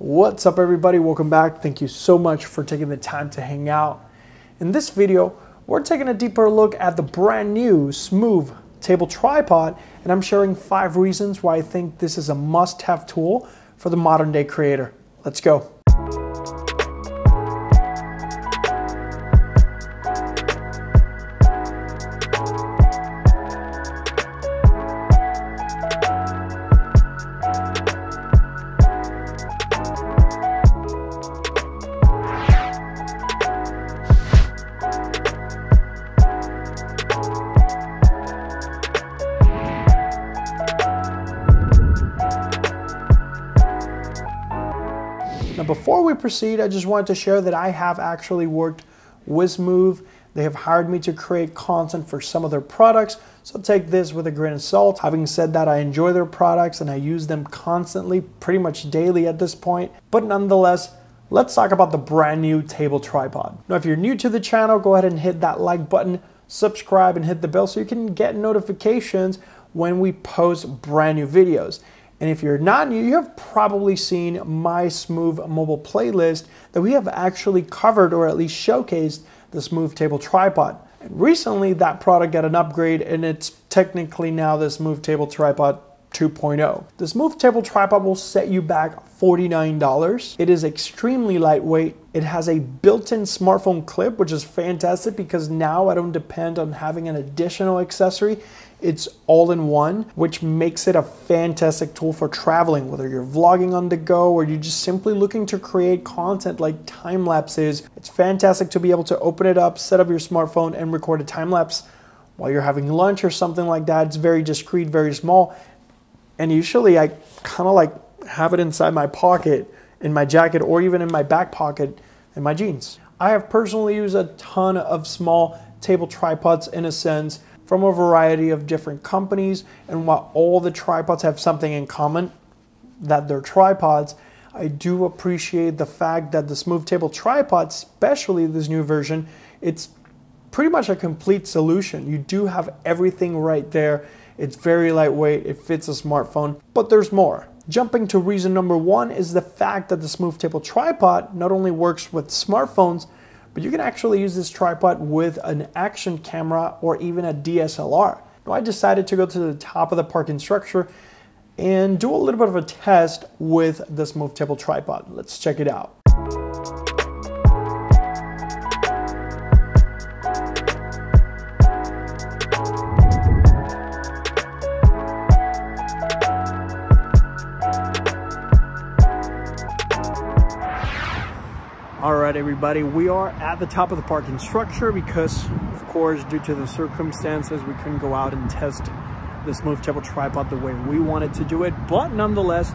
What's up everybody, welcome back. Thank you so much for taking the time to hang out. In this video, we're taking a deeper look at the brand new Smooth table tripod and I'm sharing five reasons why I think this is a must-have tool for the modern day creator. Let's go. before we proceed, I just wanted to share that I have actually worked with Move. They have hired me to create content for some of their products, so take this with a grain of salt. Having said that, I enjoy their products and I use them constantly, pretty much daily at this point. But nonetheless, let's talk about the brand new table tripod. Now, if you're new to the channel, go ahead and hit that like button, subscribe, and hit the bell so you can get notifications when we post brand new videos. And if you're not new, you have probably seen my Smooth mobile playlist that we have actually covered or at least showcased the Smooth Table Tripod. And recently that product got an upgrade and it's technically now this Smooth Table Tripod 2.0. This move table tripod will set you back $49. It is extremely lightweight. It has a built-in smartphone clip, which is fantastic because now I don't depend on having an additional accessory. It's all in one, which makes it a fantastic tool for traveling, whether you're vlogging on the go or you're just simply looking to create content like time lapses. It's fantastic to be able to open it up, set up your smartphone and record a time lapse while you're having lunch or something like that. It's very discreet, very small, and usually I kind of like have it inside my pocket, in my jacket, or even in my back pocket in my jeans. I have personally used a ton of small table tripods in a sense from a variety of different companies. And while all the tripods have something in common, that they're tripods, I do appreciate the fact that the smooth table tripod, especially this new version, it's pretty much a complete solution. You do have everything right there. It's very lightweight, it fits a smartphone, but there's more. Jumping to reason number one is the fact that the Smooth Table tripod not only works with smartphones, but you can actually use this tripod with an action camera or even a DSLR. Now I decided to go to the top of the parking structure and do a little bit of a test with this Smooth Table tripod. Let's check it out. right, everybody, we are at the top of the parking structure because, of course, due to the circumstances, we couldn't go out and test this Move Table tripod the way we wanted to do it. But nonetheless,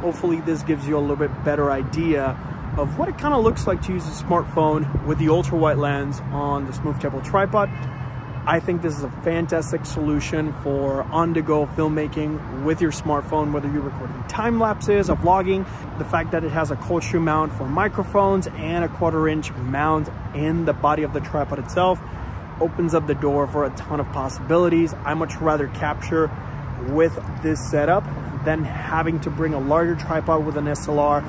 hopefully this gives you a little bit better idea of what it kind of looks like to use a smartphone with the ultra wide lens on the smooth Table tripod. I think this is a fantastic solution for on-the-go filmmaking with your smartphone, whether you're recording time lapses or vlogging. The fact that it has a cold shoe mount for microphones and a quarter inch mount in the body of the tripod itself opens up the door for a ton of possibilities. I much rather capture with this setup than having to bring a larger tripod with an SLR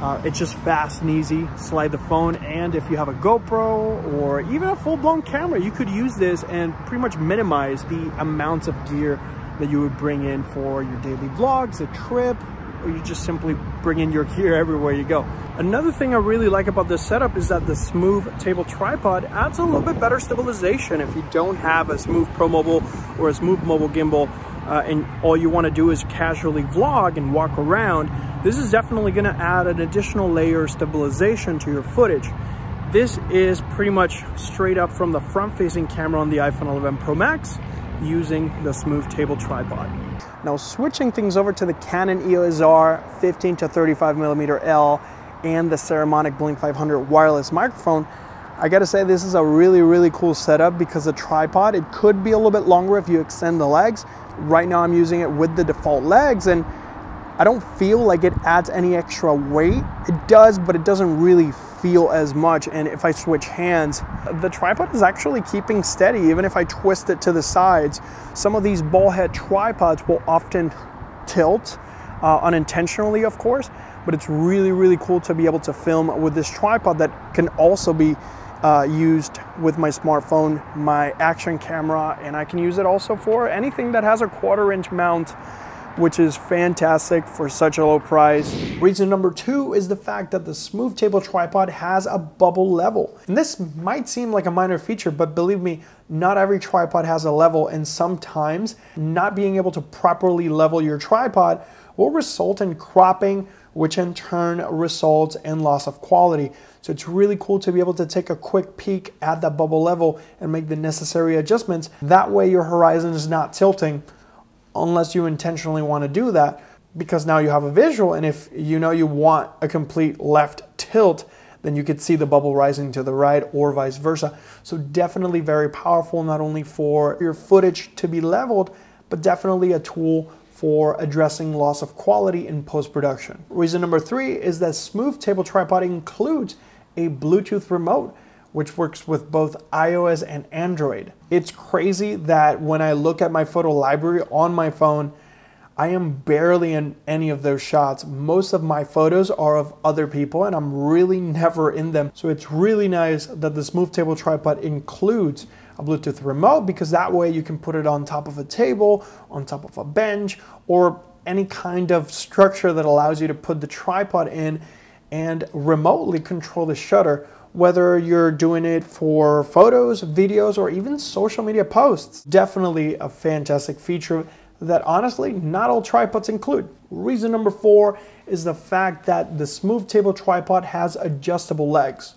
uh, it's just fast and easy. Slide the phone, and if you have a GoPro or even a full-blown camera, you could use this and pretty much minimize the amounts of gear that you would bring in for your daily vlogs, a trip, or you just simply bring in your gear everywhere you go. Another thing I really like about this setup is that the smooth table tripod adds a little bit better stabilization if you don't have a smooth Pro Mobile or a smooth mobile gimbal uh, and all you want to do is casually vlog and walk around, this is definitely going to add an additional layer of stabilization to your footage. This is pretty much straight up from the front-facing camera on the iPhone 11 Pro Max using the smooth table tripod. Now switching things over to the Canon EOS R 15 to 35 millimeter L and the Saramonic Blink 500 wireless microphone, I gotta say this is a really, really cool setup because the tripod, it could be a little bit longer if you extend the legs. Right now I'm using it with the default legs and I don't feel like it adds any extra weight. It does, but it doesn't really feel as much. And if I switch hands, the tripod is actually keeping steady. Even if I twist it to the sides, some of these ball head tripods will often tilt uh, unintentionally, of course, but it's really, really cool to be able to film with this tripod that can also be uh, used with my smartphone, my action camera, and I can use it also for anything that has a quarter inch mount, which is fantastic for such a low price. Reason number two is the fact that the smooth table tripod has a bubble level. And this might seem like a minor feature, but believe me, not every tripod has a level and sometimes not being able to properly level your tripod will result in cropping, which in turn results in loss of quality. So it's really cool to be able to take a quick peek at that bubble level and make the necessary adjustments. That way your horizon is not tilting unless you intentionally want to do that because now you have a visual and if you know you want a complete left tilt, then you could see the bubble rising to the right or vice versa. So definitely very powerful, not only for your footage to be leveled, but definitely a tool for addressing loss of quality in post-production. Reason number three is that Smooth Table Tripod includes a Bluetooth remote which works with both iOS and Android. It's crazy that when I look at my photo library on my phone, I am barely in any of those shots. Most of my photos are of other people and I'm really never in them. So it's really nice that the Smooth Table Tripod includes a Bluetooth remote because that way you can put it on top of a table, on top of a bench, or any kind of structure that allows you to put the tripod in and remotely control the shutter, whether you're doing it for photos, videos, or even social media posts. Definitely a fantastic feature that honestly not all tripods include. Reason number four is the fact that the smooth table tripod has adjustable legs.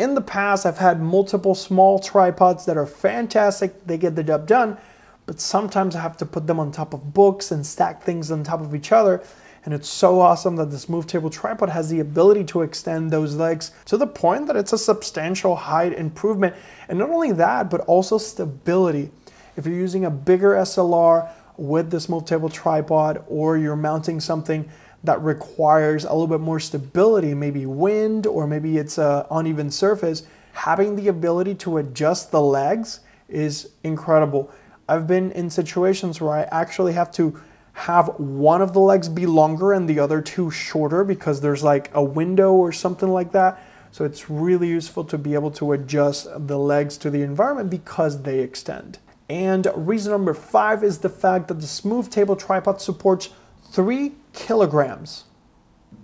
In the past, I've had multiple small tripods that are fantastic. They get the job done, but sometimes I have to put them on top of books and stack things on top of each other. And it's so awesome that this move table tripod has the ability to extend those legs to the point that it's a substantial height improvement. And not only that, but also stability. If you're using a bigger SLR with this move table tripod or you're mounting something that requires a little bit more stability, maybe wind or maybe it's an uh, uneven surface, having the ability to adjust the legs is incredible. I've been in situations where I actually have to have one of the legs be longer and the other two shorter because there's like a window or something like that. So it's really useful to be able to adjust the legs to the environment because they extend. And reason number five is the fact that the smooth table tripod supports Three kilograms.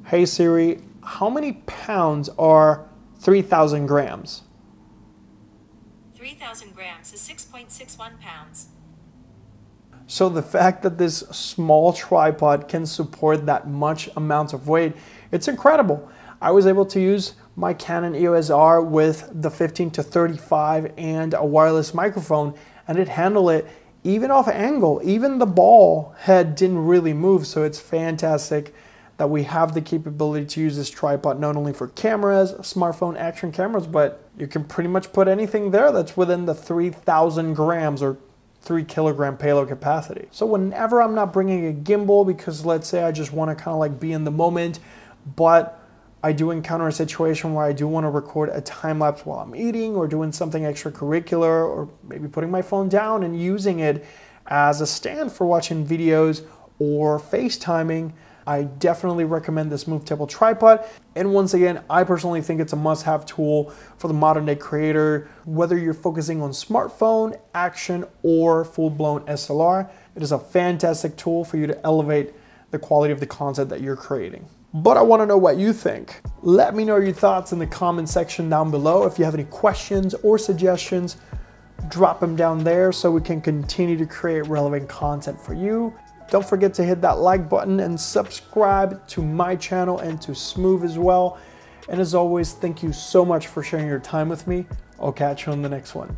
Hey Siri, how many pounds are 3,000 grams? 3,000 grams is 6.61 pounds. So the fact that this small tripod can support that much amount of weight, it's incredible. I was able to use my Canon EOS R with the 15 to 35 and a wireless microphone and it handled it even off angle, even the ball head didn't really move. So it's fantastic that we have the capability to use this tripod not only for cameras, smartphone action cameras, but you can pretty much put anything there that's within the 3,000 grams or 3 kilogram payload capacity. So whenever I'm not bringing a gimbal because let's say I just want to kind of like be in the moment, but I do encounter a situation where I do want to record a time lapse while I'm eating or doing something extracurricular or maybe putting my phone down and using it as a stand for watching videos or FaceTiming, I definitely recommend this move table tripod. And once again, I personally think it's a must-have tool for the modern day creator, whether you're focusing on smartphone, action, or full-blown SLR. It is a fantastic tool for you to elevate the quality of the content that you're creating but I wanna know what you think. Let me know your thoughts in the comment section down below. If you have any questions or suggestions, drop them down there so we can continue to create relevant content for you. Don't forget to hit that like button and subscribe to my channel and to Smooth as well. And as always, thank you so much for sharing your time with me. I'll catch you on the next one.